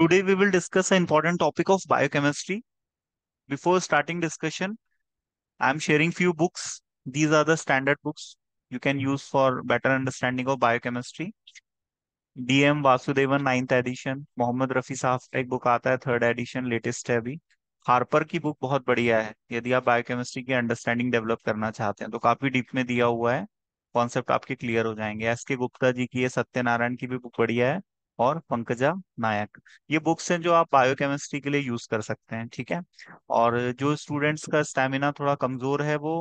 Today we will discuss an important topic of biochemistry. Before starting discussion, i am sharing few books. These are the standard books you can use for better understanding of biochemistry. dm vasudevan 9th edition mohammad rafi sahab ek book aata hai है edition latest hai है harper ki book bahut badhiya hai yadi aap biochemistry ki understanding develop karna chahte hain to kafi deep mein diya hua hai concept aapke clear ho jayenge sk gupta ji ki ji satyanarayan ki bhi book badhiya hai और पंकजा नायक ये books हैं जो आप biochemistry के लिए use कर सकते हैं ठीक है और जो स्टूडेंट्स का स्टेमिना थोड़ा कमजोर है वो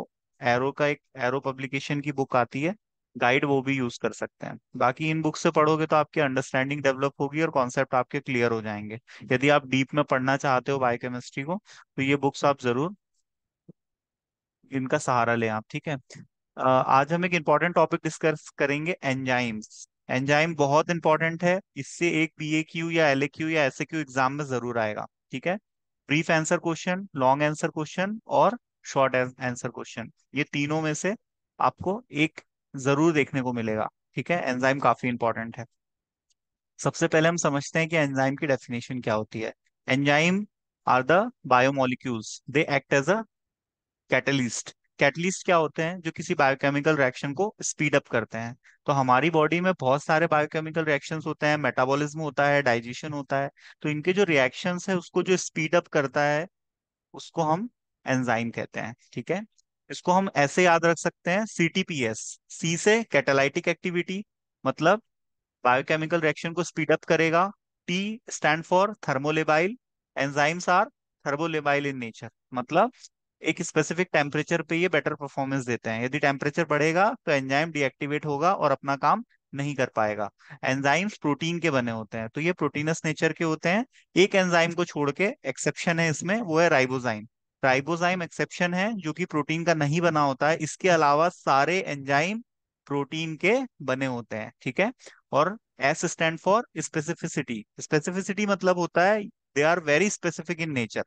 एरो का एक एरो पब्लिकेशन की बुक आती है गाइड वो भी यूज कर सकते हैं बाकी इन बुक से पढ़ोगे तो आपकी अंडरस्टैंडिंग डेवलप होगी और कॉन्सेप्ट आपके क्लियर हो जाएंगे यदि आप डीप में पढ़ना चाहते हो बायोकेमिस्ट्री को तो ये बुक्स आप जरूर इनका सहारा लें आप ठीक है आज हम एक इंपॉर्टेंट टॉपिक डिस्कस करेंगे एंजाइम्स एंजाइम बहुत इंपॉर्टेंट है इससे एक बी ए क्यू या एल ए क्यू या एस ए क्यू एग्जाम में जरूर आएगा ठीक है brief answer question long answer question और शॉर्ट आंसर क्वेश्चन ये तीनों में से आपको एक जरूर देखने को मिलेगा ठीक है एंजाइम काफी इंपॉर्टेंट है सबसे पहले हम समझते हैं कि एंजाइम की डेफिनेशन क्या होती है enzyme are the biomolecules they act as a catalyst catalyst क्या होते हैं जो किसी बायोकेमिकल रिएक्शन को स्पीड अप करते हैं तो हमारी बॉडी में बहुत सारे बायोकेमिकल रिएक्शंस होते हैं मेटाबॉलिज्म होता है डाइजेशन होता है तो इनके जो रिएक्शंस है उसको जो स्पीड अप करता है उसको हम एंजाइम कहते हैं ठीक है इसको हम ऐसे याद रख सकते हैं सीटीपीएस सी से कैटेलाइटिक एक्टिविटी मतलब बायोकेमिकल रिएक्शन को स्पीड अप करेगा T stand for thermolabile enzymes are thermolabile in nature मतलब एक स्पेसिफिक टेम्परेचर पे ये बेटर परफॉर्मेंस देते हैं यदि टेम्परेचर बढ़ेगा तो एंजाइम डीएक्टिवेट होगा और अपना काम नहीं कर पाएगा एंजाइम्स प्रोटीन के बने होते हैं तो ये प्रोटीनस नेचर के होते हैं एक एंजाइम को छोड़ के एक्सेप्शन है इसमें वो है राइबोजाइम राइबोजाइम एक्सेप्शन है जो कि प्रोटीन का नहीं बना होता है इसके अलावा सारे एंजाइम प्रोटीन के बने होते हैं ठीक है और S stand for specificity specificity मतलब होता है they are very specific in nature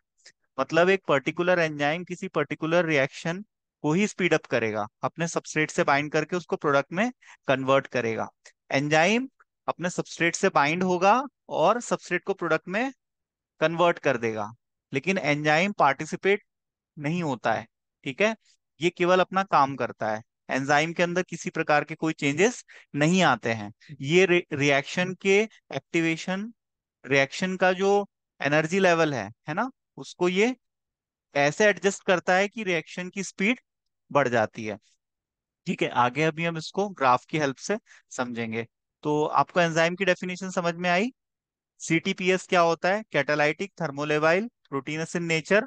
मतलब एक पर्टिकुलर एंजाइम किसी पर्टिकुलर रिएक्शन को ही स्पीड अप करेगा अपने सबस्ट्रेट से बाइंड करके उसको प्रोडक्ट में कन्वर्ट करेगा एंजाइम अपने सबस्ट्रेट से बाइंड होगा और सबस्ट्रेट को प्रोडक्ट में कन्वर्ट कर देगा लेकिन एंजाइम पार्टिसिपेट नहीं होता है ठीक है ये केवल अपना काम करता है एंजाइम के अंदर किसी प्रकार के कोई चेंजेस नहीं आते हैं ये रिएक्शन के एक्टिवेशन रिएक्शन का जो एनर्जी लेवल है है ना उसको ये ऐसे एडजस्ट करता है कि रिएक्शन की स्पीड बढ़ जाती है ठीक है आगे अभी हम इसको ग्राफ की हेल्प से समझेंगे तो आपको एंजाइम की डेफिनेशन समझ में आई सीटीपीएस क्या होता है catalytic thermolabile proteinous in nature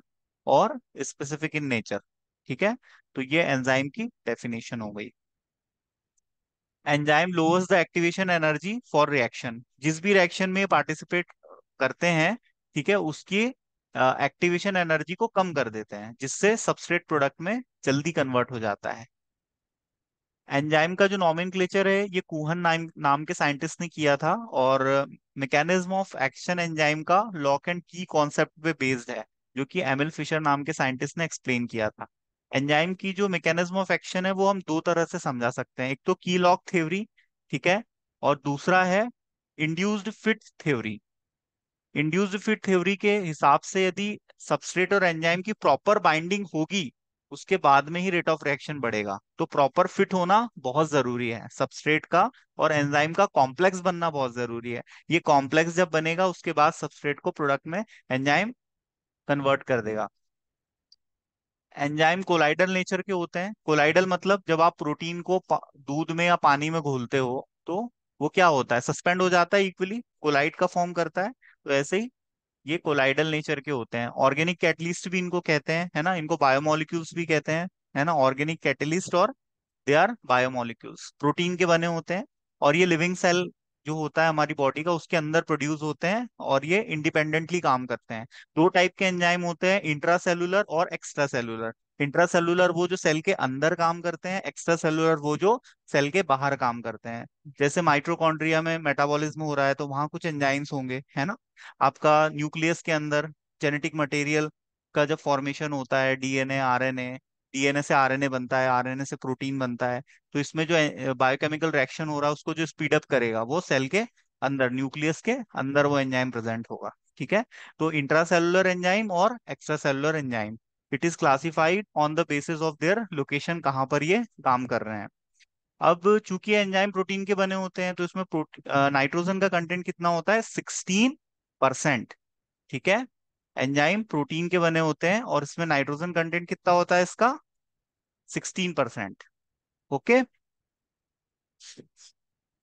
और स्पेसिफिक इन नेचर ठीक है तो ये एंजाइम की डेफिनेशन हो गई enzyme lowers the activation energy for reaction जिस भी रिएक्शन में पार्टिसिपेट करते हैं ठीक है उसकी एक्टिवेशन एनर्जी को कम कर देते हैं जिससे सबस्ट्रेट प्रोडक्ट में जल्दी कन्वर्ट हो जाता है एंजाइम का जो नॉमिन है ये कुहन नाम नाम के साइंटिस्ट ने किया था और मैकेनिज्म ऑफ एक्शन एंजाइम का लॉक एंड की कॉन्सेप्ट पे बेस्ड है जो कि एमिल फिशर नाम के साइंटिस्ट ने एक्सप्लेन किया था एंजाइम की जो मैकेनिज्म ऑफ एक्शन है वो हम दो तरह से समझा सकते हैं एक तो की लॉक थ्योरी ठीक है और दूसरा है induced fit theory induce fit theory के हिसाब से यदि सबस्ट्रेट और एंजाइम की प्रॉपर बाइंडिंग होगी उसके बाद में ही रेट ऑफ रिएक्शन बढ़ेगा तो प्रॉपर फिट होना बहुत जरूरी है सबस्ट्रेट का और एंजाइम का कॉम्प्लेक्स बनना बहुत जरूरी है ये कॉम्प्लेक्स जब बनेगा उसके बाद सबस्ट्रेट को प्रोडक्ट में एंजाइम कन्वर्ट कर देगा एंजाइम कोलाइडल नेचर के होते हैं कोलाइडल मतलब जब आप प्रोटीन को दूध में या पानी में घोलते हो तो वो क्या होता है सस्पेंड हो जाता है इक्वली कोलाइड का फॉर्म करता है तो ऐसे ही ये कोलाइडल नेचर के होते हैं ऑर्गेनिक कैटलिस्ट भी इनको कहते हैं है ना इनको बायोमोलिक्यूल्स भी कहते हैं है ना ऑर्गेनिक कैटलिस्ट और दे आर बायोमोलिक्यूल्स प्रोटीन के बने होते हैं और ये लिविंग सेल जो होता है हमारी बॉडी का उसके अंदर प्रोड्यूस होते हैं और ये इंडिपेंडेंटली काम करते हैं दो टाइप के एंजाइम होते हैं इंट्रा सेलुलर और एक्स्ट्रा सेलुलर इंट्रा सेलुलर वो जो सेल के अंदर काम करते हैं एक्स्ट्रा सेलुलर वो जो सेल के बाहर काम करते हैं जैसे माइट्रोकॉन्ड्रिया में मेटाबॉलिज्म हो रहा है तो वहां कुछ एंजाइम्स होंगे है ना आपका न्यूक्लियस के अंदर जेनेटिक मटेरियल का जब फॉर्मेशन होता है डीएनए आरएनए डीएनए से आरएनए बनता है आरएनए से प्रोटीन बनता है तो इसमें जो बायोकेमिकल रिएक्शन हो रहा है उसको जो स्पीड अप करेगा वो सेल के अंदर न्यूक्लियस के अंदर वो एंजाइम प्रेजेंट होगा ठीक है तो इंट्रा सेलुलर एंजाइम और extra cellular enzyme it is classified on the basis of their location कहाँ पर ये काम कर रहे हैं अब चूंकि एंजाइम प्रोटीन के बने होते हैं तो इसमें नाइट्रोजन का कंटेंट कितना होता है सिक्सटीन परसेंट ठीक है एंजाइम प्रोटीन के बने होते हैं और इसमें नाइट्रोजन कंटेंट कितना होता है इसका सिक्सटीन परसेंट ओके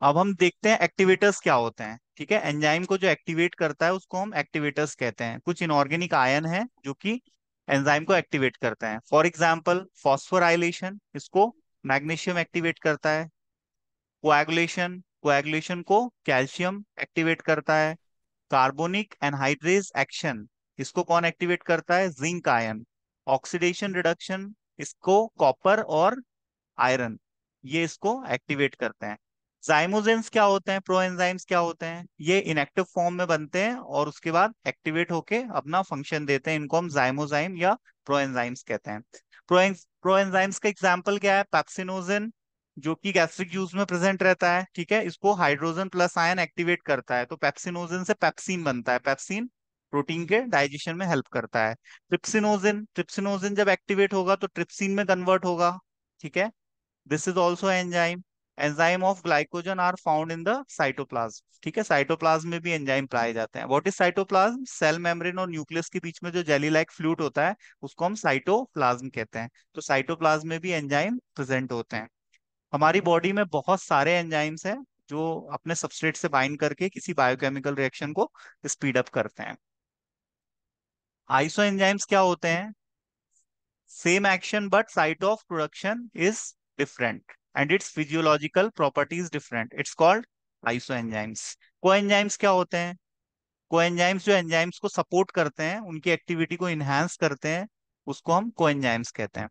अब हम देखते हैं एक्टिवेटर्स क्या होते हैं ठीक है एंजाइम को जो एक्टिवेट करता है उसको हम एक्टिवेटर्स कहते हैं कुछ इनऑर्गेनिक आयन है जो कि एंजाइम को एक्टिवेट करते हैं फॉर एग्जाम्पल फॉस्फोराइलेशन इसको मैग्नीशियम एक्टिवेट करता है कोएगुलेशन कोएगुलेशन को कैल्शियम एक्टिवेट करता है कार्बोनिक एनहाइड्रेज एक्शन इसको कौन एक्टिवेट करता है जिंक आयन ऑक्सीडेशन रिडक्शन इसको कॉपर और आयरन ये इसको एक्टिवेट करते हैं जाइमोजेंस क्या होते हैं प्रो एनजाइम्स क्या होते हैं ये इनएक्टिव फॉर्म में बनते हैं और उसके बाद एक्टिवेट होके अपना फंक्शन देते हैं इनको हम जाइमोजाइम या प्रो एनजाइम्स कहते हैं प्रो एंजाइम्स का एग्जाम्पल क्या है पैप्सिनोजन जो कि गैस्ट्रिक जूस में प्रेजेंट रहता है ठीक है इसको हाइड्रोजन प्लस आयन एक्टिवेट करता है तो पैप्सिनोजन से पैप्सिन बनता है पैप्सिन प्रोटीन के डाइजेशन में हेल्प करता है ट्रिप्सिनोजन ट्रिप्सिनोजन जब एक्टिवेट होगा तो ट्रिप्सिन में कन्वर्ट होगा ठीक है this is also enzyme enzyme of glycogen are found in the cytoplasm ठीक है साइटोप्लाज्म में भी एंजाइम पाए जाते हैं what is cytoplasm cell membrane और न्यूक्लियस के बीच में जो जेली लाइक फ्लूट होता है उसको हम साइटोप्लाज्म कहते हैं तो साइटोप्लाज्म में भी एंजाइम प्रेजेंट होते हैं हमारी बॉडी में बहुत सारे एंजाइम्स हैं जो अपने सबस्ट्रेट से बाइंड करके किसी बायोकेमिकल रिएक्शन को स्पीड अप करते हैं आइसो एंजाइम्स क्या होते हैं same action but site of production is different and its physiological properties different it's called isoenzymes coenzymes क्या होते हैं कोएंजाइम्स जो एंजाइम्स को सपोर्ट करते हैं उनकी एक्टिविटी को इनहेंस करते हैं उसको हम कोएंजाइम्स कहते हैं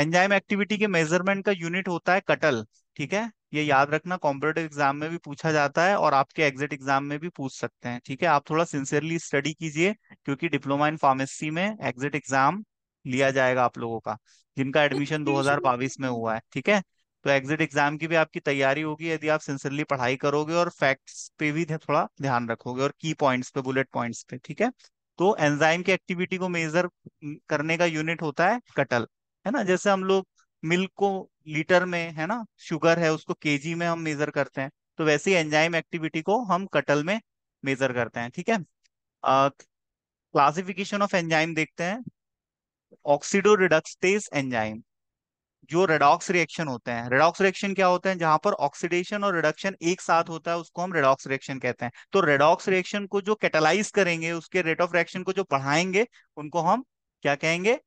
एंजाइम एक्टिविटी के मेजरमेंट का यूनिट होता है कटल ठीक है ये याद रखना कॉम्पिटेटिव एग्जाम में भी पूछा जाता है और आपके एग्जिट एग्जाम में भी पूछ सकते हैं ठीक है आप थोड़ा सिंसियरली स्टडी कीजिए क्योंकि डिप्लोमा इन फार्मेसी में एग्जिट एग्जाम लिया जाएगा आप लोगों का जिनका एडमिशन तो 2022 में हुआ है ठीक है तो एग्जिट एग्जाम की भी आपकी तैयारी होगी यदि आप सिंसियरली पढ़ाई करोगे और फैक्ट्स पे भी थोड़ा ध्यान रखोगे और की पॉइंट्स पे बुलेट पॉइंट्स पे ठीक है तो एंजाइम की एक्टिविटी को मेजर करने का यूनिट होता है कटल है ना जैसे हम लोग मिल्क को लीटर में है ना शुगर है उसको के में हम मेजर करते हैं तो वैसे ही एंजाइम एक्टिविटी को हम कटल में मेजर करते हैं ठीक है क्लासिफिकेशन ऑफ एंजाइम देखते हैं ऑक्सीडो रिडक्सटेज एंजाइम जो रेडॉक्स रिएक्शन होते हैं रेडॉक्स रिएक्शन क्या होते हैं जहां पर ऑक्सीडेशन और रिडक्शन एक साथ होता है उसको हम रेडॉक्स रिएक्शन कहते हैं तो रेडॉक्स रिएक्शन को जो कैटेलाइज करेंगे उसके रेट ऑफ रिएक्शन को जो बढ़ाएंगे उनको हम क्या कहेंगे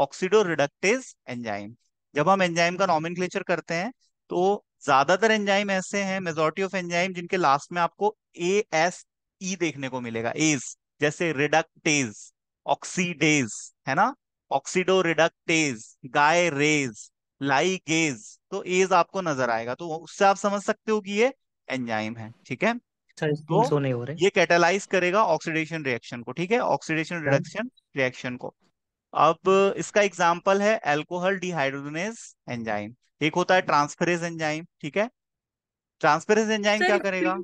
ऑक्सीडो रिडक्टेज एंजाइम जब हम एंजाइम का नॉमिन करते हैं तो ज्यादातर एंजाइम ऐसे हैं मेजोरिटी ऑफ एंजाइम जिनके लास्ट में आपको ए एस ई देखने को मिलेगा एज जैसे रिडक्टेज ऑक्सीडेज है ना oxido reductase gyrase ligase तो एज आपको नजर आएगा तो उससे आप समझ सकते हो कि ये एंजाइम है ठीक है अच्छा, तो नहीं हो रहे ये कैटेलाइज करेगा ऑक्सीडेशन रिएक्शन को ठीक है ऑक्सीडेशन रिडक्शन रिएक्शन को अब इसका एग्जांपल है एल्कोहल डिहाइड्रोजनेस एंजाइम एक होता है ट्रांसफरेज एंजाइम ठीक है ट्रांसफरेज एंजाइम क्या करेगा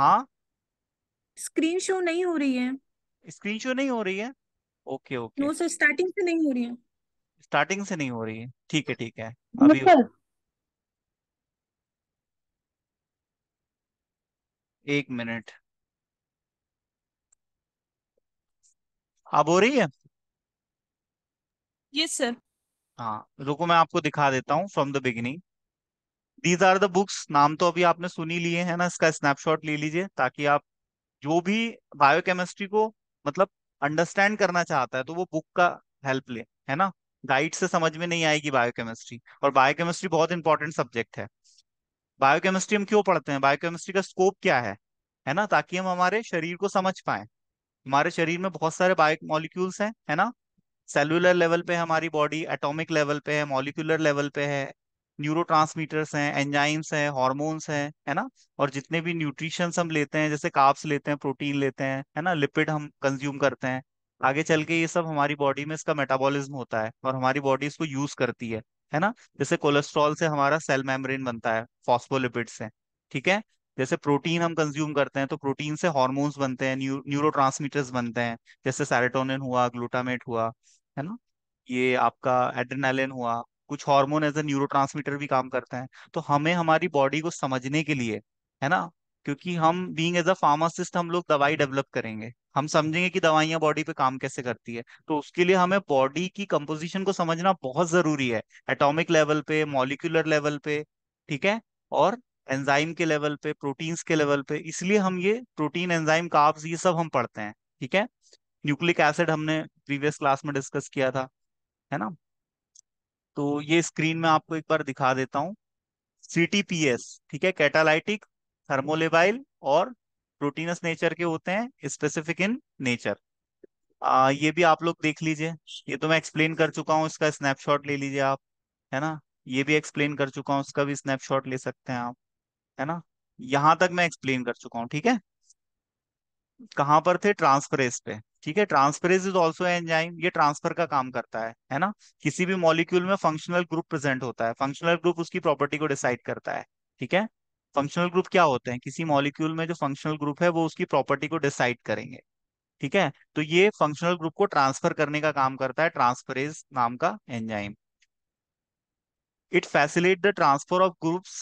हाँ स्क्रीन शो नहीं हो रही है हाँ? स्क्रीन शो नहीं हो रही है okay okay no sir starting से नहीं हो रही है स्टार्टिंग से नहीं हो रही है ठीक है ठीक है अभी एक मिनट अब हो रही है यस सर हाँ रुको मैं आपको दिखा देता हूँ from the beginning these are the books नाम तो अभी आपने सुनी लिए है ना इसका स्नैपशॉट ले लीजिए ताकि आप जो भी बायोकेमिस्ट्री को मतलब अंडरस्टैंड करना चाहता है तो वो बुक का हेल्प ले है ना गाइड से समझ में नहीं आएगी बायोकेमिस्ट्री और बायोकेमिस्ट्री बहुत इंपॉर्टेंट सब्जेक्ट है बायोकेमिस्ट्री हम क्यों पढ़ते हैं बायोकेमिस्ट्री का स्कोप क्या है है ना ताकि हम हमारे शरीर को समझ पाए हमारे शरीर में बहुत सारे बायो मॉलिक्यूल्स हैं है ना सेलुलर लेवल पे हमारी बॉडी एटॉमिक लेवल पे है मॉलिक्यूलर लेवल पे है न्यूरो ट्रांसमीटर्स हैं एंजाइम्स हैं हॉर्मोन्स हैं है ना और जितने भी न्यूट्रिशन हम लेते हैं जैसे काप्स लेते हैं प्रोटीन लेते हैं है ना लिपिड हम कंज्यूम करते हैं आगे चल के ये सब हमारी बॉडी में इसका मेटाबॉलिज्म होता है और हमारी बॉडी इसको यूज करती है है ना जैसे कोलेस्ट्रॉल से हमारा सेल मेम्ब्रेन बनता है फॉस्फोलिपिड से ठीक है जैसे प्रोटीन हम कंज्यूम करते हैं तो प्रोटीन से हॉर्मोन्स बनते हैं न्यूरो बनते हैं जैसे सैरेटोनिन हुआ ग्लूटामेट हुआ है ना ये आपका एड्रेनालिन हुआ कुछ हार्मोन एज ए न्यूरो भी काम करते हैं तो हमें हमारी बॉडी को समझने के लिए है ना क्योंकि हम बींग एज अ फार्मासिस्ट हम लोग दवाई डेवलप करेंगे हम समझेंगे कि दवाइयाँ बॉडी पे काम कैसे करती है तो उसके लिए हमें बॉडी की कंपोजिशन को समझना बहुत जरूरी है एटॉमिक लेवल पे मॉलिक्यूलर लेवल पे ठीक है और एंजाइम के लेवल पे प्रोटीन्स के लेवल पे इसलिए हम ये प्रोटीन एंजाइम काब्स ये सब हम पढ़ते हैं ठीक है न्यूक्लिक एसिड हमने प्रीवियस क्लास में डिस्कस किया था है ना तो ये स्क्रीन में आपको एक बार दिखा देता हूँ सीटीपीएस ठीक है कैटालाइटिक थर्मोलेबाइल और प्रोटीनस नेचर के होते हैं स्पेसिफिक इन नेचर आ, ये भी आप लोग देख लीजिए ये तो मैं एक्सप्लेन कर चुका हूँ इसका स्नैपशॉट ले लीजिए आप है ना ये भी एक्सप्लेन कर चुका हूँ उसका भी स्नैपशॉट ले सकते हैं आप है ना यहाँ तक मैं एक्सप्लेन कर चुका हूँ ठीक है कहां पर थे ट्रांसफरेज पे ठीक है ट्रांसफरेज इज ऑल्सो एंजाइम ये ट्रांसफर का काम करता है है ना किसी भी मॉलिक्यूल में फंक्शनल ग्रुप प्रेजेंट होता है फंक्शनल ग्रुप उसकी प्रॉपर्टी को डिसाइड करता है ठीक है फंक्शनल ग्रुप क्या होते हैं किसी मॉलिक्यूल में जो फंक्शनल ग्रुप है वो उसकी प्रॉपर्टी को डिसाइड करेंगे ठीक है तो ये फंक्शनल ग्रुप को ट्रांसफर करने का काम करता है ट्रांसफरेज नाम का enzyme it facilitate the transfer of groups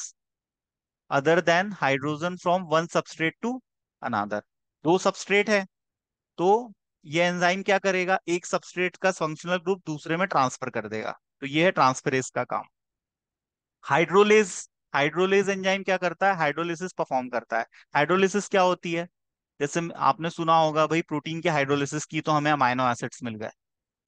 other than hydrogen from one substrate to another दो सबस्ट्रेट है तो ये एंजाइम क्या करेगा एक सबस्ट्रेट का फंक्शनल ग्रुप दूसरे में ट्रांसफर कर देगा तो ये है ट्रांसफरेस का काम हाइड्रोलेज हाइड्रोलेज एंजाइम क्या करता है हाइड्रोलिसिस परफॉर्म करता है हाइड्रोलिसिस क्या होती है जैसे आपने सुना होगा भाई प्रोटीन की हाइड्रोलिसिस की तो हमें अमाइनो एसिड्स मिल गए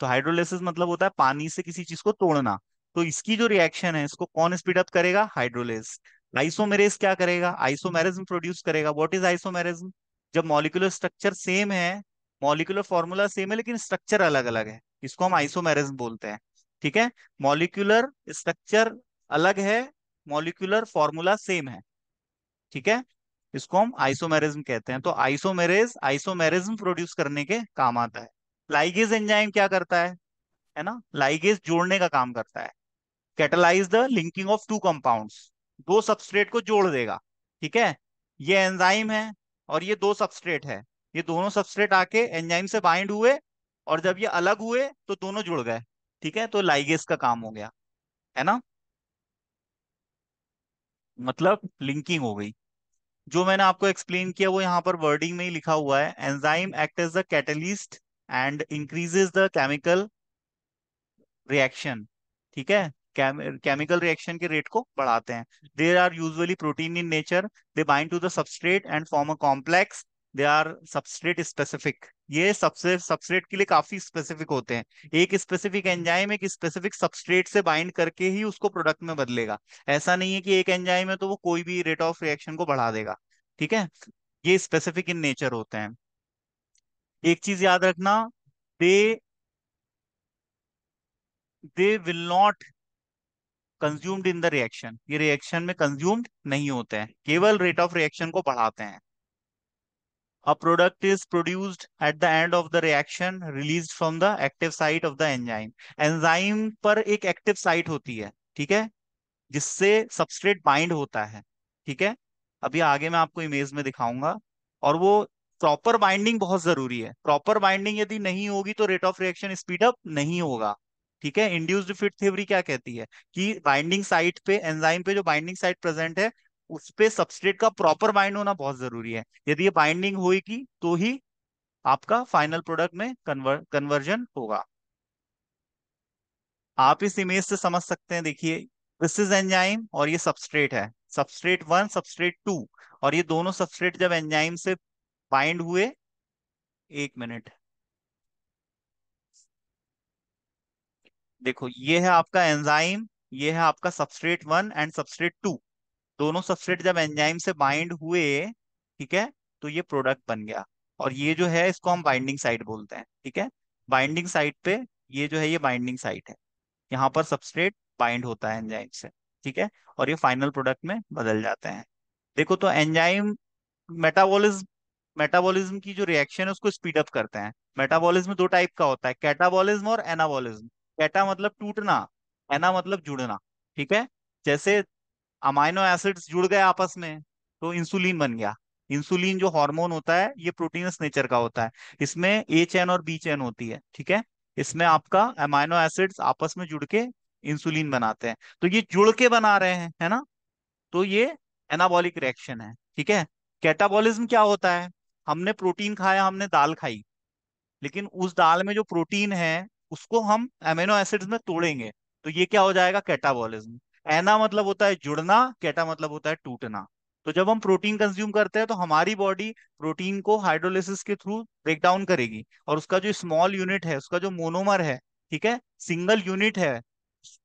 तो हाइड्रोलिसिस मतलब होता है पानी से किसी चीज को तोड़ना तो इसकी जो रिएक्शन है इसको कौन स्पीड अप करेगा हाइड्रोलेज आइसोमेरेज क्या करेगा आइसोमेरिज्म प्रोड्यूस करेगा व्हाट इज आइसोमेरिज्म जब मॉलिकुलर स्ट्रक्चर सेम है मॉलिकुलर फॉर्मूला सेम है लेकिन स्ट्रक्चर अलग अलग है इसको हम आइसोमेरिज्म बोलते हैं ठीक है मॉलिकुलर स्ट्रक्चर अलग है मॉलिकुलर फॉर्मूला सेम है ठीक है इसको हम आइसोमेरिज्म कहते हैं तो आइसोमेरेज आइसोमेरिज्म प्रोड्यूस करने के काम आता है लाइगेज एंजाइम क्या करता है है ना लाइगेज जोड़ने का काम करता है catalyse the linking of two compounds दो सबस्ट्रेट को जोड़ देगा ठीक है ये एंजाइम है और ये दो सबस्ट्रेट है ये दोनों सबस्ट्रेट आके एंजाइम से बाइंड हुए और जब ये अलग हुए तो दोनों जुड़ गए ठीक है तो लाइगेस का काम हो गया है ना मतलब लिंकिंग हो गई जो मैंने आपको एक्सप्लेन किया वो यहाँ पर वर्डिंग में ही लिखा हुआ है enzyme act as the catalyst and increases the chemical reaction ठीक है केमिकल रिएक्शन के रेट को बढ़ाते हैं there are usually protein in nature they bind to the substrate and form a complex they are substrate specific ये सबसे substrate के लिए काफी स्पेसिफिक होते हैं एक स्पेसिफिक एंजाइम एक स्पेसिफिक सबस्ट्रेट से बाइंड करके ही उसको प्रोडक्ट में बदलेगा ऐसा नहीं है कि एक एंजाइम है तो वो कोई भी रेट ऑफ रिएक्शन को बढ़ा देगा ठीक है ये स्पेसिफिक इन नेचर होते हैं एक चीज याद रखना they they will not consumed in the reaction ये रिएक्शन में कंज्यूम्ड नहीं होते हैं केवल रेट ऑफ रिएक्शन को बढ़ाते हैं a product is produced at the end of the reaction release from the active site of the enzyme enzyme पर एक एक्टिव साइट होती है ठीक है जिससे सबस्ट्रेट बाइंड होता है ठीक है अभी आगे मैं आपको इमेज में दिखाऊंगा और वो प्रॉपर बाइंडिंग बहुत जरूरी है प्रॉपर बाइंडिंग यदि नहीं होगी तो रेट ऑफ रिएक्शन स्पीडअप नहीं होगा ठीक है इंड्यूस्ड फिट थ्योरी क्या कहती है कि बाइंडिंग साइट पे एंजाइम पे जो बाइंडिंग साइट प्रेजेंट है उस पे सबस्ट्रेट का प्रॉपर बाइंड होना बहुत जरूरी है यदि ये बाइंडिंग होगी तो ही आपका फाइनल प्रोडक्ट में कन्वर कन्वर्जन होगा आप इस इमेज से समझ सकते हैं देखिए दिस इज एंजाइम और ये सबस्ट्रेट है सबस्ट्रेट वन सबस्ट्रेट टू और ये दोनों सबस्ट्रेट जब एंजाइम से बाइंड हुए एक मिनट देखो ये है आपका एंजाइम ये है आपका substrate one and substrate two दोनों सबस्ट्रेट जब एंजाइम से बाइंड हुए ठीक है तो ये प्रोडक्ट बन गया और ये जो है इसको हम बाइंडिंग साइट बोलते हैं ठीक है बाइंडिंग साइट पे ये जो है ये बाइंडिंग साइट है यहाँ पर सबस्ट्रेट बाइंड होता है एंजाइम से ठीक है और ये फाइनल प्रोडक्ट में बदल जाते हैं देखो तो एंजाइम मेटाबोलिज्म मेटाबोलिज्म की जो रिएक्शन है उसको स्पीडअप करते हैं मेटाबॉलिज्म दो टाइप का होता है कैटाबोलिज्म और एनाबॉलिज्म कैटा मतलब टूटना एना मतलब जुड़ना ठीक है जैसे अमाइनो एसिड्स जुड़ गए आपस में तो इंसुलिन बन गया इंसुलिन जो हार्मोन होता है ये प्रोटीनस नेचर का होता है इसमें ए चैन और बी चैन होती है ठीक है इसमें आपका अमाइनो एसिड्स आपस में जुड़ के इंसुलिन बनाते हैं तो ये जुड़ के बना रहे हैं है ना तो ये एनाबॉलिक रिएक्शन है ठीक है कैटाबॉलिज्म क्या होता है हमने प्रोटीन खाया हमने दाल खाई लेकिन उस दाल में जो प्रोटीन है उसको हम एमिनो एसिड्स में तोड़ेंगे तो ये क्या हो जाएगा कैटाबॉलिज्म एना मतलब होता है जुड़ना कैटा मतलब होता है टूटना तो जब हम प्रोटीन कंज्यूम करते हैं तो हमारी बॉडी प्रोटीन को हाइड्रोलिसिस के थ्रू ब्रेक डाउन करेगी और उसका जो स्मॉल यूनिट है उसका जो मोनोमर है ठीक है सिंगल यूनिट है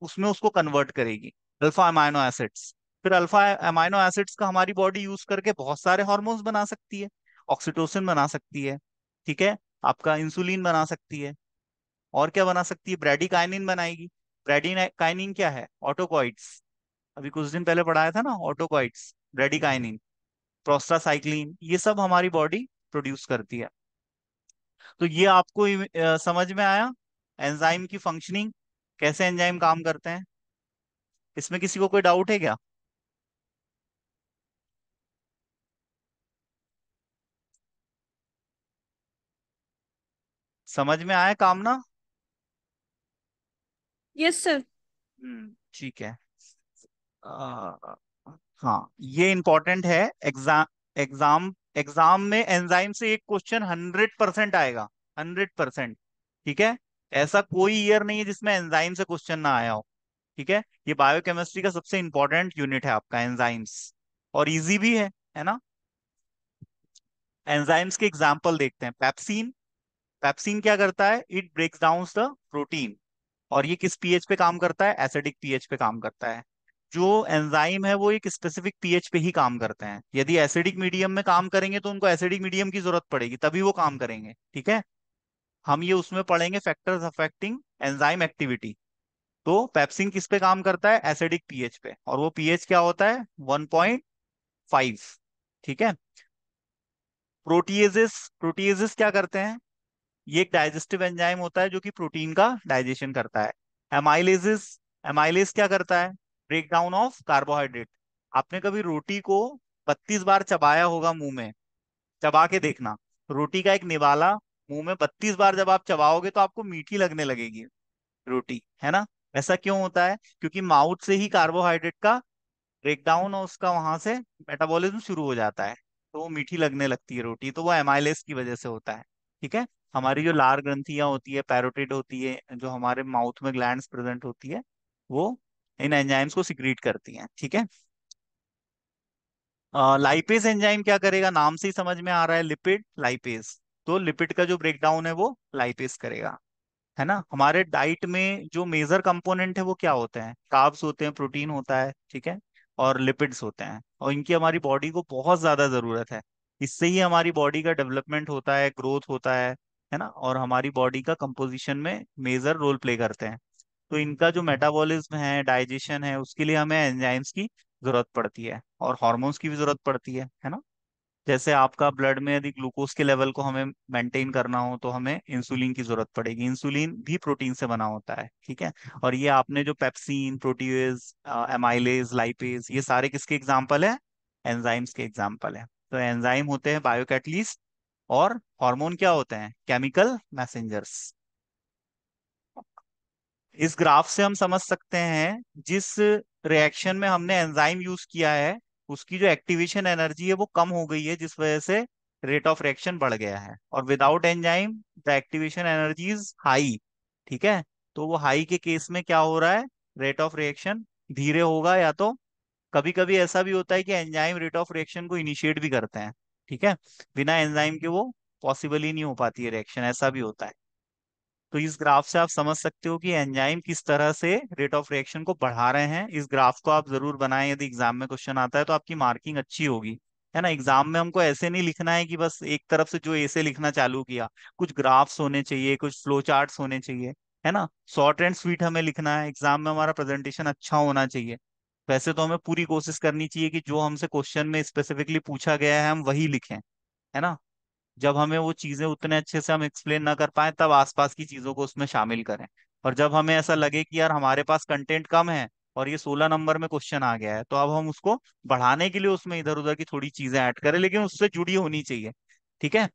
उसमें उसको कन्वर्ट करेगी अल्फा अमाइनो एसिड्स फिर अल्फा अमाइनो एसिड्स का हमारी बॉडी यूज करके बहुत सारे हॉर्मोन्स बना सकती है ऑक्सीटोसिन बना सकती है ठीक है आपका इंसुलिन बना सकती है और क्या बना सकती है ब्रेडिकाइनिन बनाएगी ब्रेडिकाइनिन क्या है ऑटोकॉइड्स अभी कुछ दिन पहले पढ़ाया था ना ऑटोकॉइड्स ब्रेडिकाइनिन प्रोस्टासाइक्लिन ये सब हमारी बॉडी प्रोड्यूस करती है तो ये आपको समझ में आया एंजाइम की फंक्शनिंग कैसे एंजाइम काम करते हैं इसमें किसी को कोई डाउट है क्या समझ में आया काम ना यस सर हम्म, ठीक है आ, हाँ ये इम्पोर्टेंट है एग्जाम एग्जाम एग्जाम में एंजाइम से एक क्वेश्चन हंड्रेड परसेंट आएगा हंड्रेड परसेंट ठीक है ऐसा कोई ईयर नहीं है जिसमें एंजाइम से क्वेश्चन ना आया हो ठीक है ये बायोकेमिस्ट्री का सबसे इंपॉर्टेंट यूनिट है आपका एंजाइम्स और इजी भी है है ना एंजाइम्स के एग्जाम्पल देखते हैं पैप्सिन पैप्सिन क्या करता है it breaks down the protein और ये किस पीएच पे काम करता है एसिडिक पीएच पे काम करता है जो एंजाइम है वो एक स्पेसिफिक पीएच पे ही काम करते हैं यदि एसिडिक मीडियम में काम करेंगे तो उनको एसिडिक मीडियम की जरूरत पड़ेगी तभी वो काम करेंगे ठीक है हम ये उसमें पढ़ेंगे फैक्टर्स अफेक्टिंग एंजाइम एक्टिविटी तो पेप्सिन किस पे काम करता है एसिडिक पीएच पे और वो पीएच क्या होता है 1.5 ठीक है प्रोटीएजिस प्रोटीएजिस क्या करते हैं ये एक डाइजेस्टिव एंजाइम होता है जो कि प्रोटीन का डाइजेशन करता है एमाइलेजिस एमाइलेज क्या करता है ब्रेक डाउन ऑफ कार्बोहाइड्रेट आपने कभी रोटी को बत्तीस बार चबाया होगा मुंह में चबा के देखना रोटी का एक निवाला मुंह में बत्तीस बार जब आप चबाओगे तो आपको मीठी लगने लगेगी रोटी है ना ऐसा क्यों होता है क्योंकि माउथ से ही कार्बोहाइड्रेट का ब्रेकडाउन और उसका वहां से मेटाबॉलिज्म शुरू हो जाता है तो वो मीठी लगने लगती है रोटी तो वो एमाइलेस की वजह से होता है ठीक है हमारी जो लार ग्रंथियां होती है पैरोटिड होती है जो हमारे माउथ में ग्लैंड प्रेजेंट होती है वो इन एंजाइम्स को सिक्रीट करती हैं ठीक है लाइपेज एंजाइम क्या करेगा नाम से ही समझ में आ रहा है लिपिड लाइपेज तो लिपिड का जो ब्रेकडाउन है वो लाइपेज करेगा है ना हमारे डाइट में जो मेजर कंपोनेंट है वो क्या होते हैं काब्स होते हैं प्रोटीन होता है ठीक है और लिपिड्स होते हैं और इनकी हमारी बॉडी को बहुत ज्यादा जरूरत है इससे ही हमारी बॉडी का डेवलपमेंट होता है ग्रोथ होता है है ना और हमारी बॉडी का कंपोजिशन में मेजर रोल प्ले करते हैं तो इनका जो मेटाबॉलिज्म है डाइजेशन है उसके लिए हमें एंजाइम्स की जरूरत पड़ती है और हॉर्मोन्स की भी जरूरत पड़ती है है ना जैसे आपका ब्लड में यदि ग्लूकोज के लेवल को हमें मेंटेन करना हो तो हमें इंसुलिन की जरूरत पड़ेगी इंसुलिन भी प्रोटीन से बना होता है ठीक है और ये आपने जो पेप्सिन प्रोटीज एमाइलेज लाइपेज ये सारे किसके एग्जाम्पल है एंजाइम्स के एग्जाम्पल है तो एंजाइम होते हैं बायोकेटलीस्ट और हार्मोन क्या होते हैं केमिकल मैसेंजर्स इस ग्राफ से हम समझ सकते हैं जिस रिएक्शन में हमने एंजाइम यूज किया है उसकी जो एक्टिवेशन एनर्जी है वो कम हो गई है जिस वजह से रेट ऑफ रिएक्शन बढ़ गया है और without enzyme the activation energy is high ठीक है तो वो हाई के केस में क्या हो रहा है रेट ऑफ रिएक्शन धीरे होगा या तो कभी कभी ऐसा भी होता है कि एंजाइम रेट ऑफ रिएक्शन को इनिशिएट भी करते हैं ठीक है बिना एंजाइम के वो पॉसिबल ही नहीं हो पाती है रिएक्शन ऐसा भी होता है तो इस ग्राफ से आप समझ सकते हो कि एंजाइम किस तरह से रेट ऑफ रिएक्शन को बढ़ा रहे हैं इस ग्राफ को आप जरूर बनाएं यदि एग्जाम में क्वेश्चन आता है तो आपकी मार्किंग अच्छी होगी है ना एग्जाम में हमको ऐसे नहीं लिखना है कि बस एक तरफ से जो ऐसे लिखना चालू किया कुछ ग्राफ्स होने चाहिए कुछ फ्लो चार्ट होने चाहिए है ना शॉर्ट एंड स्वीट हमें लिखना है एग्जाम में हमारा प्रेजेंटेशन अच्छा होना चाहिए वैसे तो हमें पूरी कोशिश करनी चाहिए कि जो हमसे क्वेश्चन में स्पेसिफिकली पूछा गया है हम वही लिखें है ना जब हमें वो चीजें उतने अच्छे से हम एक्सप्लेन ना कर पाए तब आसपास की चीजों को उसमें शामिल करें और जब हमें ऐसा लगे कि यार हमारे पास कंटेंट कम है और ये सोलह नंबर में क्वेश्चन आ गया है तो अब हम उसको बढ़ाने के लिए उसमें इधर उधर की थोड़ी चीजें ऐड करें लेकिन उससे जुड़ी होनी चाहिए ठीक है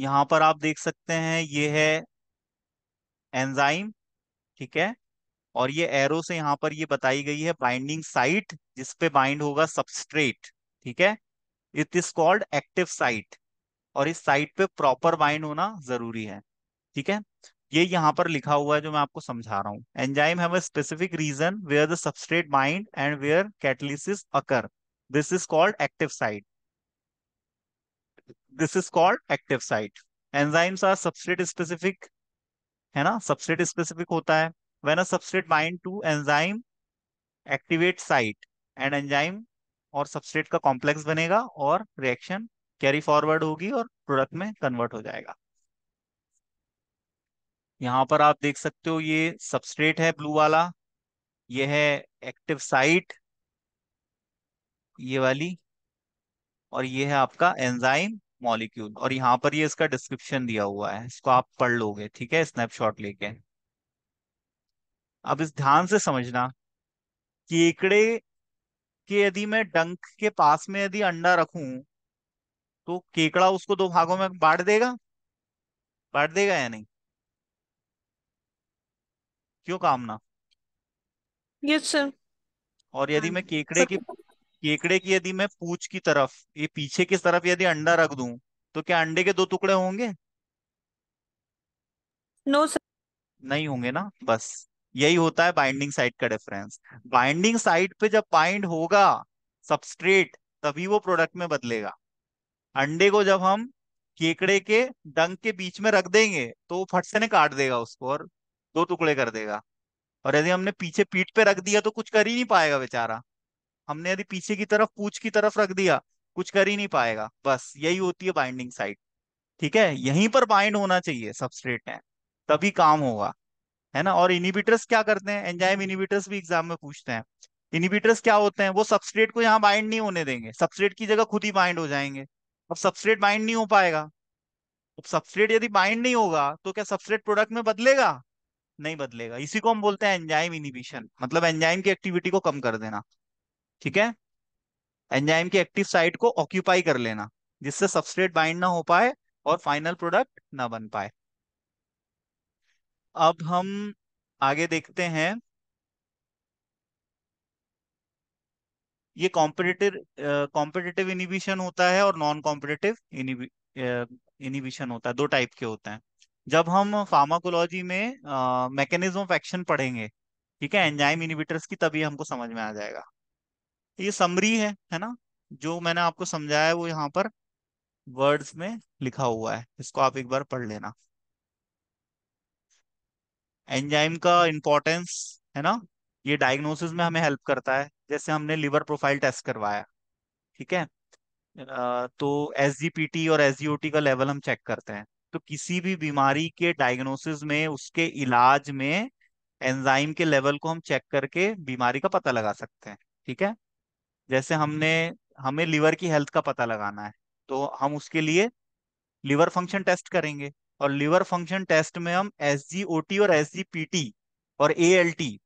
यहाँ पर आप देख सकते हैं ये है एंजाइम ठीक है और ये एरो से यहां पर ये बताई गई है बाइंडिंग साइट जिसपे बाइंड होगा सबस्ट्रेट ठीक है it is called active site और इस साइट पे प्रॉपर बाइंड होना जरूरी है ठीक है ये यहां पर लिखा हुआ है जो मैं आपको समझा रहा हूं enzyme have a specific region where the substrate bind and where catalysis occur this is called active site this is called active site enzymes are substrate specific है ना सबस्ट्रेट स्पेसिफिक होता है when a substrate bind to enzyme activate site and enzyme और substrate का complex बनेगा और reaction carry forward होगी और प्रोडक्ट में कन्वर्ट हो जाएगा यहां पर आप देख सकते हो ये सबस्ट्रेट है ब्लू वाला ये है एक्टिव साइट ये वाली और ये है आपका एंजाइम मॉलिक्यूल और यहाँ पर ये यह इसका डिस्क्रिप्शन दिया हुआ है इसको आप पढ़ लोगे ठीक है स्नैपशॉट लेके अब इस ध्यान से समझना केकड़े के यदि मैं डंक के पास में यदि अंडा रखू तो केकड़ा उसको दो भागों में बांट देगा बांट देगा या नहीं क्यों कामना यस yes, सर और यदि मैं हाँ केकड़े की केकड़े की यदि मैं पूछ की तरफ ये पीछे की तरफ यदि अंडा रख दू तो क्या अंडे के दो टुकड़े होंगे नो no, सर नहीं होंगे ना बस यही होता है बाइंडिंग साइट का डिफरेंस बाइंडिंग साइट पे जब बाइंड होगा सबस्ट्रेट तभी वो प्रोडक्ट में बदलेगा अंडे को जब हम केकड़े के डंक के बीच में रख देंगे तो फट से ने काट देगा उसको और दो टुकड़े कर देगा और यदि हमने पीछे पीठ पे रख दिया तो कुछ कर ही नहीं पाएगा बेचारा हमने यदि पीछे की तरफ पूछ की तरफ रख दिया कुछ कर ही नहीं पाएगा बस यही होती है बाइंडिंग साइट ठीक है यहीं पर बाइंड होना चाहिए सबस्ट्रेट है तभी काम होगा है ना और इनिबिटर्स क्या करते हैं एंजाइम इनिबिटर्स भी एग्जाम में पूछते हैं इनिबिटर्स क्या होते हैं वो सबस्ट्रेट को यहाँ बाइंड नहीं होने देंगे सबस्ट्रेट की जगह खुद ही बाइंड हो जाएंगे अब सबस्ट्रेट बाइंड नहीं हो पाएगा अब सबस्ट्रेट यदि बाइंड नहीं होगा तो क्या सबस्ट्रेट प्रोडक्ट में बदलेगा नहीं बदलेगा इसी को हम बोलते हैं एंजाइम इनिबिशन मतलब एंजाइम की एक्टिविटी को कम कर देना ठीक है एंजाइम के एक्टिव साइट को ऑक्यूपाई कर लेना जिससे सबस्ट्रेट बाइंड ना हो पाए और फाइनल प्रोडक्ट ना बन पाए अब हम आगे देखते हैं ये कॉम्पिटेटिव कॉम्पिटेटिव इनिबिशन होता है और नॉन कॉम्पिटेटिव इनिबिशन होता है दो टाइप के होते हैं जब हम फार्माकोलॉजी में मैकेनिज्म ऑफ एक्शन पढ़ेंगे ठीक है एंजाइम इनिबिटर्स की तभी हमको समझ में आ जाएगा ये समरी है है ना जो मैंने आपको समझाया है वो यहाँ पर वर्ड्स में लिखा हुआ है इसको आप एक बार पढ़ लेना एंजाइम का इंपॉर्टेंस है ना ये डायग्नोसिस में हमें हेल्प करता है जैसे हमने लिवर प्रोफाइल टेस्ट करवाया ठीक है तो एस और एस का लेवल हम चेक करते हैं तो किसी भी बीमारी के डायग्नोसिस में उसके इलाज में एंजाइम के लेवल को हम चेक करके बीमारी का पता लगा सकते हैं ठीक है जैसे हमने हमें लीवर की हेल्थ का पता लगाना है तो हम उसके लिए लीवर फंक्शन टेस्ट करेंगे और लीवर फंक्शन टेस्ट में हम एस और एस और ए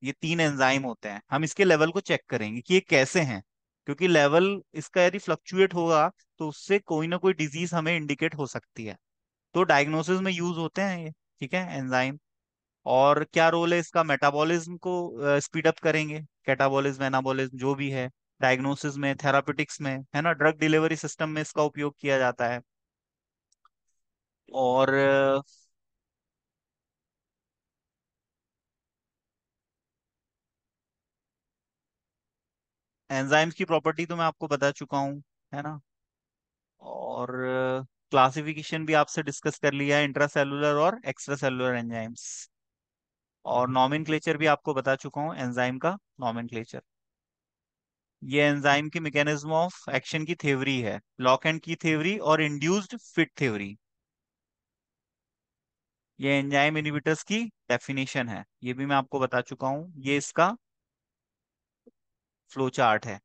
ये तीन एंजाइम होते हैं हम इसके लेवल को चेक करेंगे कि ये कैसे हैं क्योंकि लेवल इसका यदि फ्लक्चुएट होगा तो उससे कोई ना कोई डिजीज हमें इंडिकेट हो सकती है तो डायग्नोसिस में यूज होते हैं ये ठीक है एंजाइम और क्या रोल है इसका मेटाबॉलिज्म को स्पीड अप करेंगे कैटाबॉलिज्म एनाबॉलिज्म जो भी है डायग्नोसिस में थेरापेटिक्स में है ना ड्रग डिलीवरी सिस्टम में इसका उपयोग किया जाता है और एंजाइम्स की प्रॉपर्टी तो मैं आपको बता चुका हूँ है ना और क्लासिफिकेशन भी आपसे डिस्कस कर लिया है इंट्रासेलुलर और एक्स्ट्रा सेलुलर एंजाइम्स और नॉमिन भी आपको बता चुका हूँ एंजाइम का नॉमिन ये एंजाइम की मैकेनिज्म ऑफ एक्शन की थ्योरी है लॉक एंड की थ्योरी और इंड्यूस्ड फिट थ्योरी ये एंजाइम इनिबिटर्स की डेफिनेशन है ये भी मैं आपको बता चुका हूँ ये इसका फ्लो चार्ट है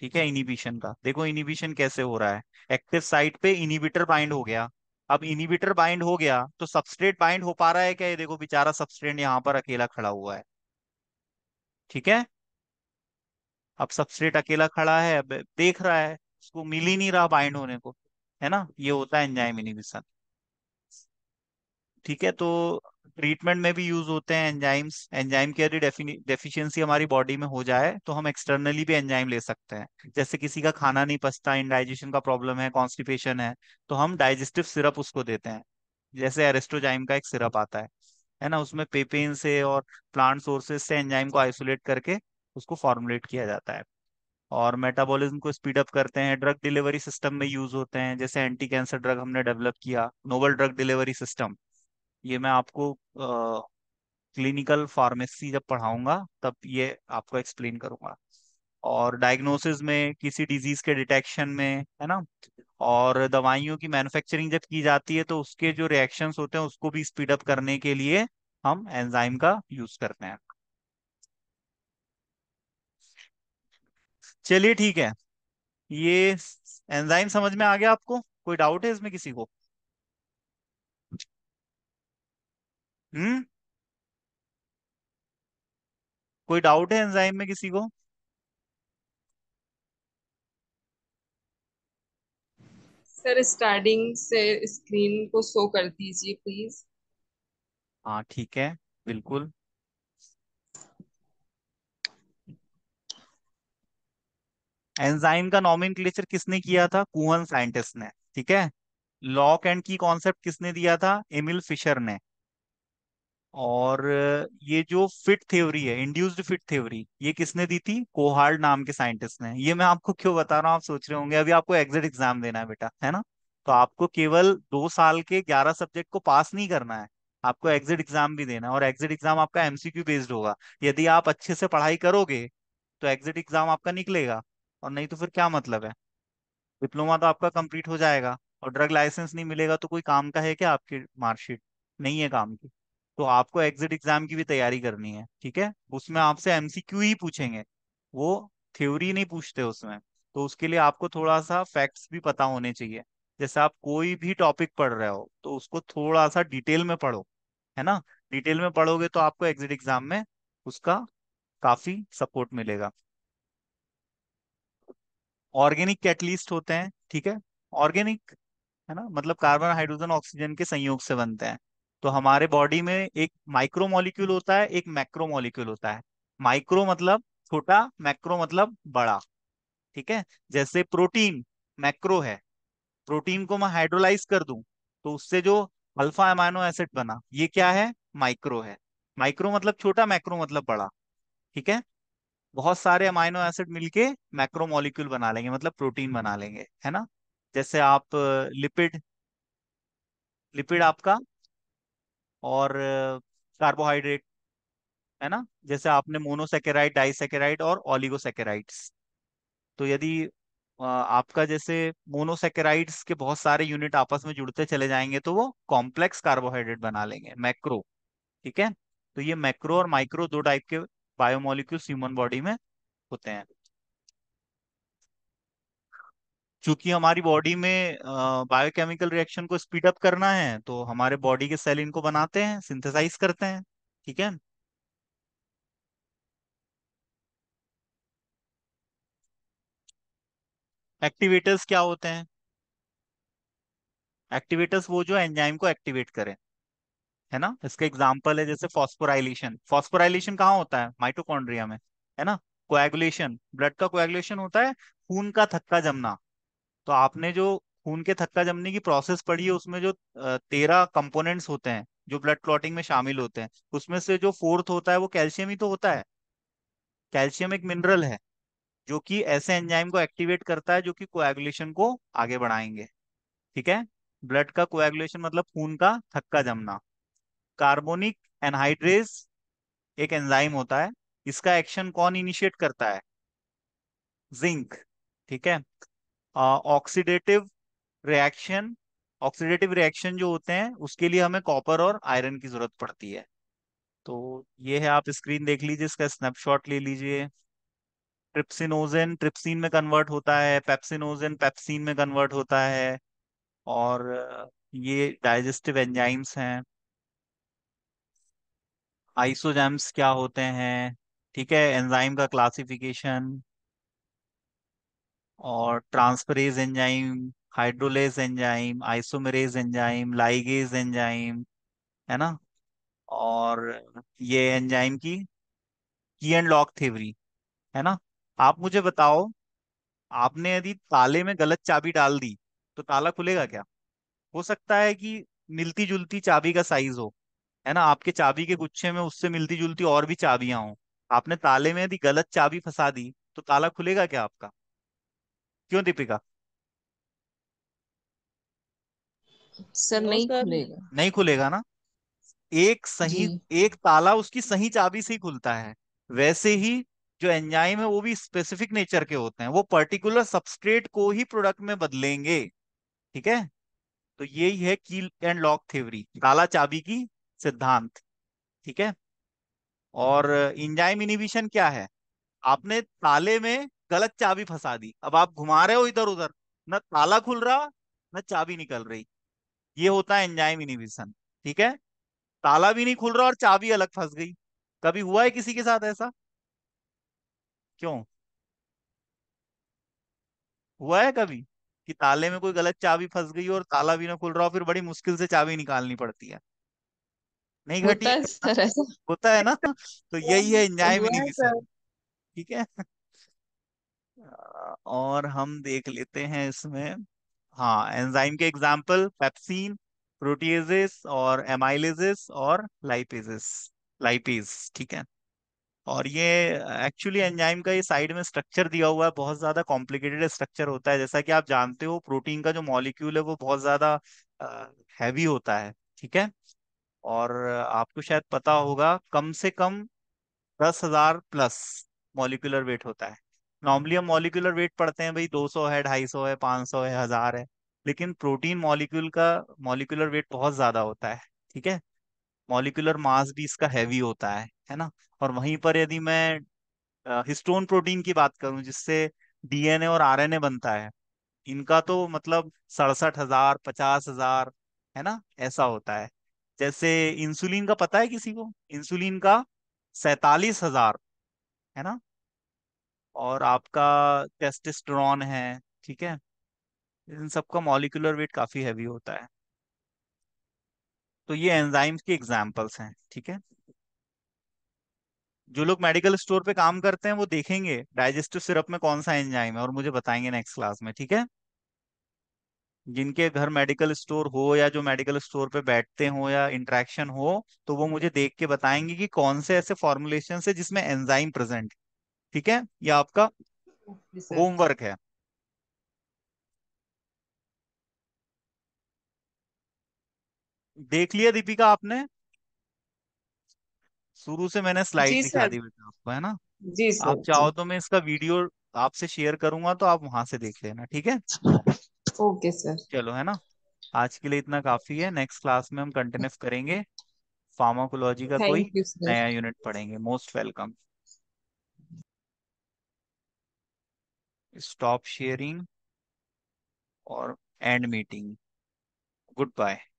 ठीक है इनिबिशन का देखो इनिबिशन कैसे हो रहा है एक्टिव साइट पे इनिबिटर बाइंड हो गया अब इनिबिटर बाइंड हो गया तो सबस्ट्रेट बाइंड हो पा रहा है क्या ये देखो बेचारा सबस्ट्रेट यहाँ पर अकेला खड़ा हुआ है ठीक है अब सबस्ट्रेट अकेला खड़ा है अब देख रहा है उसको मिल ही नहीं रहा बाइंड होने को है ना ये होता है एंजाइम इनिबिशन ठीक है तो ट्रीटमेंट में भी यूज होते हैं एंजाइम्स एंजाइम की यदि डेफिशिएंसी हमारी बॉडी में हो जाए तो हम एक्सटर्नली भी एंजाइम ले सकते हैं जैसे किसी का खाना नहीं पचता इनडाइजेशन का प्रॉब्लम है कॉन्स्टिपेशन है तो हम डाइजेस्टिव सिरप उसको देते हैं जैसे एरेस्टोजाइम का एक सिरप आता है है ना उसमें पेपेन से और प्लांट सोर्सेस से एंजाइम को आइसोलेट करके उसको फॉर्मुलेट किया जाता है और मेटाबॉलिज्म को स्पीड अप करते हैं ड्रग डिलीवरी सिस्टम में यूज होते हैं जैसे एंटी कैंसर ड्रग हमने डेवलप किया नोबल ड्रग डिलीवरी सिस्टम ये मैं आपको क्लिनिकल फार्मेसी जब पढ़ाऊंगा तब ये आपको एक्सप्लेन करूंगा और डायग्नोसिस में किसी डिजीज के डिटेक्शन में है ना और दवाइयों की मैन्युफैक्चरिंग जब की जाती है तो उसके जो रिएक्शंस होते हैं उसको भी स्पीड अप करने के लिए हम एंजाइम का यूज करते हैं चलिए ठीक है ये एंजाइम समझ में आ गया आपको कोई डाउट है इसमें किसी को हम्म कोई डाउट है एंजाइम में किसी को सर स्टार्टिंग से स्क्रीन को शो कर दीजिए प्लीज हाँ ठीक है बिल्कुल एंजाइम का नॉमिन किसने किया था कुहन साइंटिस्ट ने ठीक है लॉक एंड की कॉन्सेप्ट किसने दिया था एमिल फिशर ने और ये जो फिट थ्योरी है इंड्यूस्ड फिट थ्योरी ये किसने दी थी कोहार्ड नाम के साइंटिस्ट ने ये मैं आपको क्यों बता रहा हूँ आप सोच रहे होंगे अभी आपको एग्जिट एग्जाम देना है बेटा है ना तो आपको केवल दो साल के ग्यारह सब्जेक्ट को पास नहीं करना है आपको एग्जिट एग्जाम भी देना है और एग्जिट एग्जाम आपका एमसीक्यू बेस्ड होगा यदि आप अच्छे से पढ़ाई करोगे तो एग्जिट एग्जाम आपका निकलेगा और नहीं तो फिर क्या मतलब है डिप्लोमा तो आपका कंप्लीट हो जाएगा और ड्रग लाइसेंस नहीं मिलेगा तो कोई काम का है क्या आपकी मार्कशीट नहीं है काम की तो आपको एग्जिट एग्जाम की भी तैयारी करनी है ठीक है उसमें आपसे एमसीक्यू ही पूछेंगे वो थ्योरी नहीं पूछते उसमें तो उसके लिए आपको थोड़ा सा फैक्ट्स भी पता होने चाहिए जैसे आप कोई भी टॉपिक पढ़ रहे हो तो उसको थोड़ा सा डिटेल में पढ़ो है ना डिटेल में पढ़ोगे तो आपको एग्जिट एग्जाम में उसका काफी सपोर्ट मिलेगा ऑर्गेनिक कैटलिस्ट होते हैं ठीक है ऑर्गेनिक है ना मतलब कार्बन हाइड्रोजन ऑक्सीजन के संयोग से बनते हैं तो हमारे बॉडी में एक माइक्रो मॉलिक्यूल होता है एक मैक्रो मॉलिक्यूल होता है माइक्रो मतलब छोटा मैक्रो मतलब बड़ा ठीक है जैसे प्रोटीन मैक्रो है प्रोटीन को मैं हाइड्रोलाइज कर दूं तो उससे जो अल्फा एमाइनो एसिड बना ये क्या है माइक्रो है माइक्रो मतलब छोटा मैक्रो मतलब बड़ा ठीक है बहुत सारे अमाइनो एसिड मिलके मैक्रोमोलिक्यूल बना लेंगे मतलब प्रोटीन बना हम्म। लेंगे है ना जैसे आप लिपिड लिपिड हम्म। आपका और कार्बोहाइड्रेट है ना जैसे आपने मोनोसेकेराइड डाइसेकेराइड और ऑलिगोसेकेराइड्स तो यदि आपका जैसे मोनोसेकेराइड्स के बहुत सारे यूनिट आपस में जुड़ते चले जाएंगे तो वो कॉम्प्लेक्स कार्बोहाइड्रेट बना लेंगे मैक्रो ठीक है तो ये मैक्रो और माइक्रो दो टाइप के बायोमोलिक्यूल्स ह्यूमन बॉडी में होते हैं चूंकि हमारी बॉडी में बायोकेमिकल रिएक्शन को स्पीड अप करना है तो हमारे बॉडी के सेल इनको बनाते हैं सिंथेसाइज करते हैं ठीक है एक्टिवेटर्स क्या होते हैं एक्टिवेटर्स वो जो एंजाइम को एक्टिवेट करें है ना इसका एग्जाम्पल है जैसे फॉस्फोराइलेशन फॉस्फोराइलेशन कहाँ होता है माइटोकॉन्ड्रिया में है ना कोएगुलेशन ब्लड का कोएगुलेशन होता है खून का थक्का जमना तो आपने जो खून के थक्का जमने की प्रोसेस पढ़ी है उसमें जो तेरह कंपोनेंट्स होते हैं जो ब्लड क्लॉटिंग में शामिल होते हैं उसमें से जो फोर्थ होता है वो कैल्शियम ही तो होता है कैल्शियम एक मिनरल है जो कि ऐसे एंजाइम को एक्टिवेट करता है जो कि कोएगुलेशन को आगे बढ़ाएंगे ठीक है ब्लड का कोएगुलेशन मतलब खून का थक्का जमना कार्बोनिक एनहाइड्रेज एक एंजाइम होता है इसका एक्शन कौन इनिशिएट करता है जिंक ठीक है ऑक्सीडेटिव रिएक्शन ऑक्सीडेटिव रिएक्शन जो होते हैं उसके लिए हमें कॉपर और आयरन की जरूरत पड़ती है तो ये है आप स्क्रीन देख लीजिए इसका स्नैपशॉट ले लीजिए ट्रिप्सिनोजेन ट्रिप्सिन में कन्वर्ट होता है पेप्सिनोजेन पेप्सिन में कन्वर्ट होता है और ये डाइजेस्टिव एंजाइम्स हैं आइसोजेम्स क्या होते हैं ठीक है एंजाइम का क्लासिफिकेशन और transferase enzyme hydrolase enzyme isomerase enzyme ligase enzyme है ना और ये एंजाइम की की एंड लॉक थ्योरी है ना आप मुझे बताओ आपने यदि ताले में गलत चाबी डाल दी तो ताला खुलेगा क्या हो सकता है कि मिलती जुलती चाबी का साइज हो है ना आपके चाबी के गुच्छे में उससे मिलती जुलती और भी चाबियां हो आपने ताले में यदि गलत चाबी फंसा दी तो ताला खुलेगा क्या आपका क्यों दीपिका सर तो नहीं खुलेगा नहीं खुलेगा ना एक सही एक ताला उसकी सही चाबी से ही खुलता है वैसे ही जो एंजाइम है वो भी स्पेसिफिक नेचर के होते हैं वो पर्टिकुलर सबस्ट्रेट को ही प्रोडक्ट में बदलेंगे ठीक है तो यही है कील एंड लॉक थ्योरी ताला चाबी की सिद्धांत ठीक है हम्म। और इंजाइम इनिबिशन क्या है आपने ताले में गलत चाबी फंसा दी अब आप घुमा रहे हो इधर उधर ना ताला खुल रहा ना चाबी निकल रही ये होता है एंजाइम इनिबिशन ठीक है ताला भी नहीं खुल रहा और चाबी अलग फंस गई कभी हुआ है किसी के साथ ऐसा क्यों हुआ है कभी कि ताले में कोई गलत चाबी फंस गई और ताला भी ना खुल रहा और फिर बड़ी मुश्किल से चाबी निकालनी पड़ती है नहीं घटी होता है सर ऐसा होता है ना तो यही है न्याय नहीं तो। सर ठीक है और हम देख लेते हैं इसमें हाँ एंजाइम के एग्जाम्पल पेप्सिन प्रोटीजिस और एमाइलिजिस और लाइपेजिस लाइपेज ठीक है और ये एक्चुअली एंजाइम का ये साइड में स्ट्रक्चर दिया हुआ है बहुत ज्यादा कॉम्प्लिकेटेड स्ट्रक्चर होता है जैसा कि आप जानते हो प्रोटीन का जो मॉलिक्यूल है वो बहुत ज्यादा हैवी होता है ठीक है और आपको शायद पता होगा कम से कम दस हजार प्लस मॉलिकुलर वेट होता है नॉर्मली हम मॉलिकुलर वेट पढ़ते हैं भाई 200 है 250 है 500 है हजार है लेकिन प्रोटीन मॉलिक्यूल का मॉलिकुलर वेट बहुत ज्यादा होता है ठीक है मॉलिकुलर मास भी इसका हैवी होता है है ना और वहीं पर यदि मैं हिस्टोन प्रोटीन की बात करूं जिससे डीएनए और आरएनए बनता है इनका तो मतलब सड़सठ हजार पचास हजार है ना ऐसा होता है जैसे इंसुलिन का पता है किसी को इंसुलिन का सैतालीस हजार है ना और आपका टेस्टेस्ट्रॉन है ठीक है इन सबका मॉलिकुलर वेट काफी हैवी होता है तो ये एंजाइम्स की एग्जाम्पल्स हैं ठीक है जो लोग मेडिकल स्टोर पे काम करते हैं वो देखेंगे डाइजेस्टिव सिरप में कौन सा एंजाइम है और मुझे बताएंगे नेक्स्ट क्लास में ठीक है जिनके घर मेडिकल स्टोर हो या जो मेडिकल स्टोर पे बैठते हो या इंट्रैक्शन हो तो वो मुझे देख के बताएंगे कि कौन से ऐसे फॉर्मुलेशन है जिसमें एंजाइम प्रेजेंट ठीक है या आपका होमवर्क है देख लिया दीपिका आपने शुरू से मैंने स्लाइड दिखा दी बेटा आपको है ना जी सर आप चाहो तो मैं इसका वीडियो आपसे शेयर करूंगा तो आप वहां से देख लेना ठीक है ओके सर चलो है ना आज के लिए इतना काफी है नेक्स्ट क्लास में हम कंटिन्यू करेंगे फार्माकोलॉजी का कोई नया यूनिट पढ़ेंगे मोस्ट वेलकम स्टॉप शेयरिंग और एंड मीटिंग गुड बाय